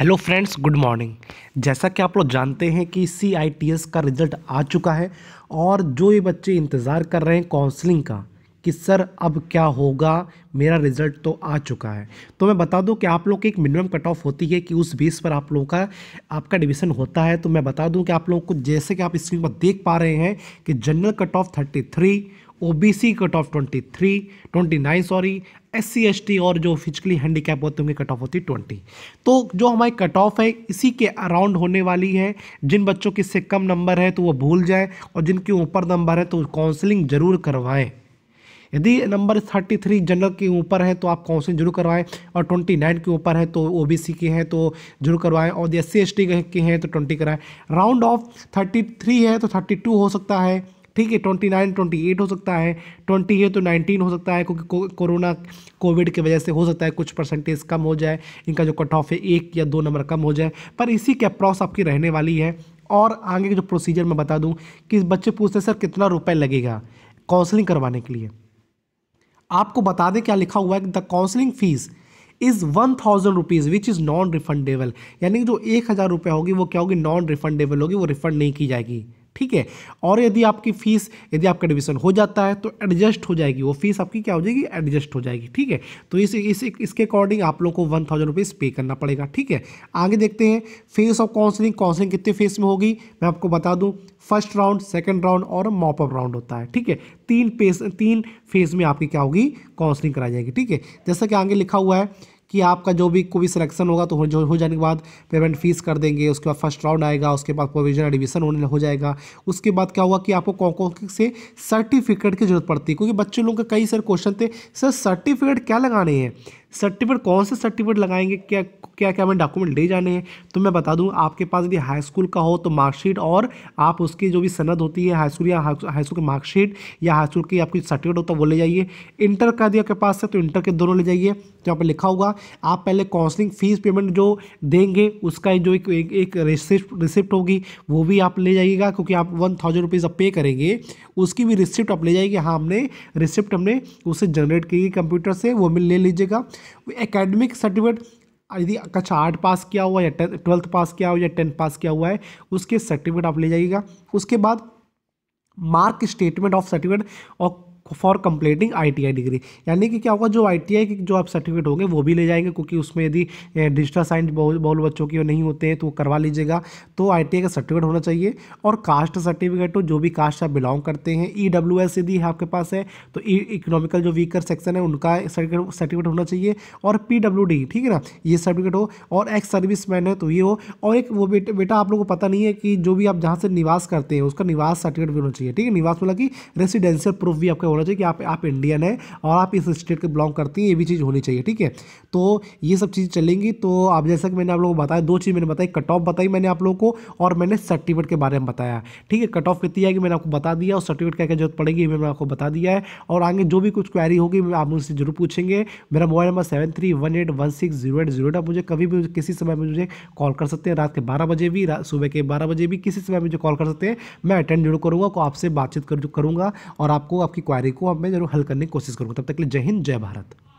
hello friends good morning जैसा कि आप लोग जानते हैं कि सी का रिज़ल्ट आ चुका है और जो ये बच्चे इंतज़ार कर रहे हैं काउंसलिंग का कि सर अब क्या होगा मेरा रिज़ल्ट तो आ चुका है तो मैं बता दूं कि आप लोग की एक मिनिमम कट ऑफ होती है कि उस बेस पर आप लोगों का आपका डिवीज़न होता है तो मैं बता दूं कि आप लोगों को जैसे कि आप स्क्रीन पर देख पा रहे हैं कि general cut off thirty OBC cut off 23, 29 sorry S C और जो फिजिकली हैंडीकैप होते उनकी कट ऑफ होती है 20 तो जो हमारी कट ऑफ है इसी के अराउंड होने वाली है जिन बच्चों के इससे कम नंबर है तो वो भूल जाए और जिनके ऊपर नंबर है तो काउंसलिंग जरूर करवाएं यदि नंबर 33 जनरल के ऊपर है तो आप काउंसलिंग जरूर करवाएं और 29 के ऊपर है तो ओबीसी के हैं तो जरूर करवाएं और यदि एस सी के हैं तो 20 कराएं राउंड ऑफ 33 है तो 32 हो सकता है ठीक है ट्वेंटी नाइन ट्वेंटी एट हो सकता है ट्वेंटी है तो नाइनटीन हो सकता है क्योंकि कोरोना कोविड की वजह से हो सकता है कुछ परसेंटेज कम हो जाए इनका जो कट ऑफ है एक या दो नंबर कम हो जाए पर इसी के अप्रॉस आपकी रहने वाली है और आगे के जो प्रोसीजर मैं बता दूं कि बच्चे पूछते हैं सर कितना रुपये लगेगा काउंसलिंग करवाने के लिए आपको बता दें क्या लिखा हुआ है the counselling fees is one thousand rupees which is non refundable यानी जो एक हज़ार रुपये होगी वो क्या होगी नॉन रिफंडेबल होगी वो रिफंड नहीं की जाएगी ठीक है और यदि आपकी फ़ीस यदि आपका एडमिशन हो जाता है तो एडजस्ट हो जाएगी वो फीस आपकी क्या हो जाएगी एडजस्ट हो जाएगी ठीक है तो इस इस इसके अकॉर्डिंग आप लोग को वन थाउजेंड रुपीज़ पे करना पड़ेगा ठीक है आगे देखते हैं फेस ऑफ काउंसलिंग काउंसलिंग कितने फेस में होगी मैं आपको बता दूँ फर्स्ट राउंड सेकेंड राउंड और मॉपअप राउंड होता है ठीक है तीन पेस तीन फेज में आपकी क्या होगी काउंसलिंग कराई जाएगी ठीक है जैसा कि आगे लिखा हुआ है कि आपका जो भी कोई सिलेक्शन होगा तो जो हो जाने के बाद पेमेंट फीस कर देंगे उसके बाद फर्स्ट राउंड आएगा उसके बाद प्रोविजन एडमिशन होने हो जाएगा उसके बाद क्या होगा कि आपको कौन कौन से सर्टिफिकेट की जरूरत पड़ती है क्योंकि बच्चे लोगों के कई सारे क्वेश्चन थे सर सर्टिफिकेट क्या लगाने हैं सर्टिफिकेट कौन से सर्टिफिकेट लगाएंगे क्या क्या क्या हमें डॉक्यूमेंट ले जाने हैं तो मैं बता दूँ आपके पास यदि हाई स्कूल का हो तो मार्कशीट और आप उसकी जो भी सनद होती है हाई स्कूल या हाई स्कूल की मार्कशीट या हाई स्कूल की आपकी सर्टिफिकेट होता है वो ले जाइए इंटर का यदि आपके पास है तो इंटर के दोनों ले जाइए यहाँ पर लिखा होगा आप पहले काउंसलिंग फीस पेमेंट जो देंगे उसका जो एक एक, एक रिसिप्ट रिसिप्ट होगी वो भी आप ले जाइएगा क्योंकि आप वन थाउजेंड रुपीज़ अब पे करेंगे उसकी भी रिसिप्ट आप ले जाइए हाँ हमने रिसिप्ट हमने उसे जनरेट की कंप्यूटर से वो ले लीजिएगा एकेडमिक सर्टिफिकेट यदि कक्षा आठ पास किया हुआ या ट्वेल्थ पास किया हुआ या टेंथ पास किया हुआ है उसके सर्टिफिकेट आप ले जाइएगा उसके बाद मार्क स्टेटमेंट ऑफ सर्टिफिकेट और फॉर कंप्लीटिंग आई डिग्री यानी कि क्या होगा जो आई के जो आप सर्टिफिकेट होंगे वो भी ले जाएंगे क्योंकि उसमें यदि डिजिटल साइंस बहुत बच्चों की नहीं होते हैं तो वो करवा लीजिएगा तो आई का सर्टिफिकेट होना चाहिए और कास्ट सर्टिफिकेट हो जो भी कास्ट आप बिलोंग करते हैं ई e यदि आपके पास है तो इकोनॉमिकल e, जो वीकर सेक्शन है उनका सर्टिफिकेट होना चाहिए और पी ठीक है ना ये सर्टिफिकेट हो और एक्स सर्विस मैन है तो ये हो और एक वो बेटा बेटा आप लोगों को पता नहीं है कि जो भी आप जहाँ से निवास करते हैं उसका निवास सर्टिफिकेट भी होना चाहिए ठीक है निवास मतलब कि रेसिडेंशियल प्रूफ भी आपका होना चाहिए कि आप आप इंडियन हैं और आप इस स्टेट के बिलोंग करती हैं ये भी चीज़ होनी चाहिए ठीक है तो ये सब चीज़ चलेंगी तो आप जैसा कि मैंने आप लोगों को बताया दो चीज़ मैंने बताई कट ऑफ बताई मैंने आप लोगों को और मैंने सर्टिफिकेट के बारे में बताया ठीक है कट ऑफ कितनी आएगी मैंने आपको बता दिया और सर्टिफिकेट क्या क्या जरूरत पड़ेगी मैंने आपको बता दिया है और आगे जो भी कुछ क्वारी होगी आप मुझसे जरूर पूछेंगे मेरा mobile number seven three one eight one six zero eight zero eight आप मुझे कभी भी किसी समय में मुझे कॉल कर सकते हैं रात के बारह बजे भी सुबह के बारह बजे भी किसी समय में मुझे कॉल कर सकते हैं मैं अटेंड जरूर करूँगा आपसे बातचीत करूँगा और आपको आपकी क्वारी को अब मैं जरूर हल करने की कोशिश करूँगा तब तक के लिए जय हिंद जय भारत